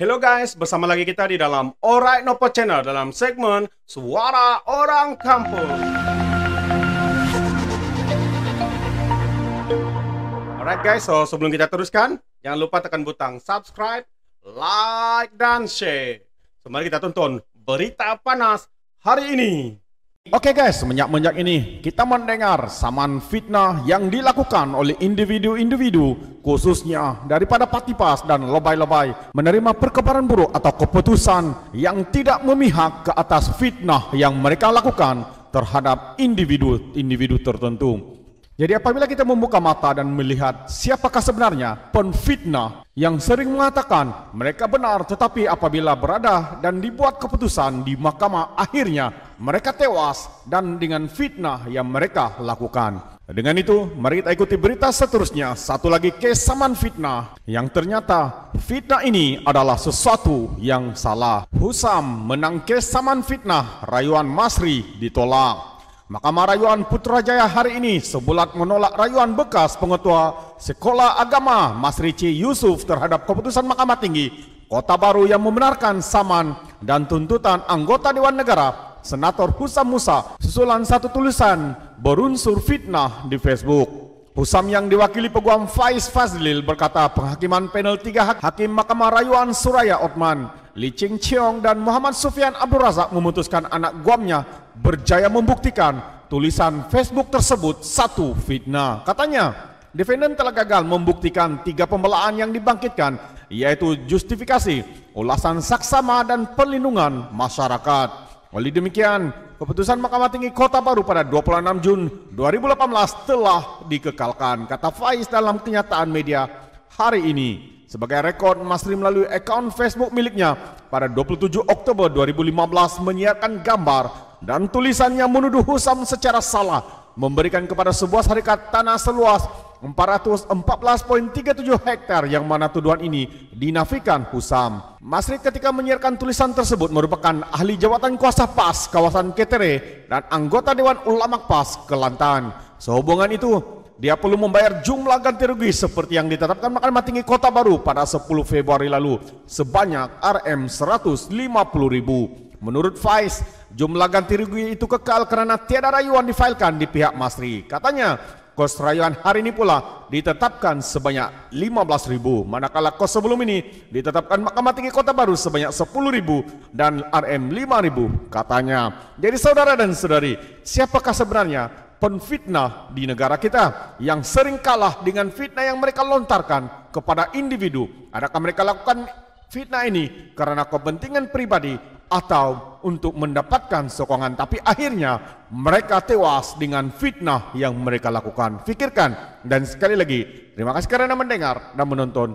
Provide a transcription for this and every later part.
Hello guys, bersama lagi kita di dalam Alright Nopo Channel dalam segmen Suara Orang Kampung. Alright guys, so sebelum kita teruskan, jangan lupa tekan butang subscribe, like, dan share. So, kita tonton berita panas hari ini. Oke okay guys, menyak-menyak ini kita mendengar saman fitnah yang dilakukan oleh individu-individu khususnya daripada patipas dan lebay-lebay menerima perkembangan buruk atau keputusan yang tidak memihak ke atas fitnah yang mereka lakukan terhadap individu-individu tertentu. Jadi apabila kita membuka mata dan melihat siapakah sebenarnya penfitnah yang sering mengatakan mereka benar tetapi apabila berada dan dibuat keputusan di mahkamah akhirnya mereka tewas dan dengan fitnah yang mereka lakukan. Dengan itu, mari kita ikuti berita seterusnya. Satu lagi kesaman fitnah yang ternyata fitnah ini adalah sesuatu yang salah. Husam menang kesaman fitnah, rayuan Masri ditolak. Mahkamah Rayuan Putrajaya hari ini sebulat menolak rayuan bekas pengetua Sekolah Agama Masri C. Yusuf terhadap keputusan Mahkamah Tinggi Kota Baru yang membenarkan saman dan tuntutan anggota Dewan Negara Senator Husam Musa susulan satu tulisan berunsur fitnah di Facebook. Husam yang diwakili Peguam Faiz Fazlil berkata penghakiman panel tiga hak Hakim Mahkamah Rayuan Suraya Otman, Li Ching Cheong dan Muhammad Sufian Abdul Razak memutuskan anak guamnya berjaya membuktikan tulisan Facebook tersebut satu fitnah. Katanya, defendant telah gagal membuktikan tiga pembelaan yang dibangkitkan yaitu justifikasi, ulasan saksama dan perlindungan masyarakat. Oleh demikian, keputusan Mahkamah Tinggi Kota Baru pada 26 Jun 2018 telah dikekalkan, kata Faiz dalam kenyataan media hari ini. Sebagai rekor, Masri melalui akun Facebook miliknya pada 27 Oktober 2015 menyiarkan gambar dan tulisannya menuduh Husam secara salah memberikan kepada sebuah syarikat tanah seluas 414.37 hektar yang mana tuduhan ini dinafikan Husam. Masri ketika menyiarkan tulisan tersebut merupakan ahli jawatan kuasa PAS kawasan Ketere dan anggota Dewan Ulama PAS Kelantan. Sehubungan itu, dia perlu membayar jumlah ganti rugi seperti yang ditetapkan Mahkamah Tinggi Kota Baru pada 10 Februari lalu sebanyak RM 150.000. ribu. Menurut Faiz, jumlah ganti rugi itu kekal karena tiada rayuan difailkan di pihak Masri. Katanya, Kos rayuan hari ini pula ditetapkan sebanyak ribu, manakala kos sebelum ini ditetapkan Mahkamah Tinggi Kota Baru sebanyak ribu dan RM ribu katanya. Jadi saudara dan saudari, siapakah sebenarnya penfitnah di negara kita yang sering kalah dengan fitnah yang mereka lontarkan kepada individu. Adakah mereka lakukan fitnah ini karena kepentingan pribadi atau untuk mendapatkan sokongan, tapi akhirnya mereka tewas dengan fitnah yang mereka lakukan. fikirkan dan sekali lagi, terima kasih karena mendengar dan menonton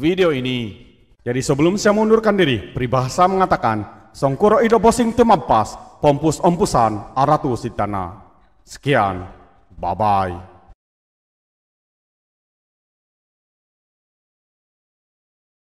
video ini. Jadi sebelum saya mundurkan diri, peribahasa mengatakan, Songkuro ido bosing temampas, pompus ompusan, aratu sitana. Sekian, bye-bye.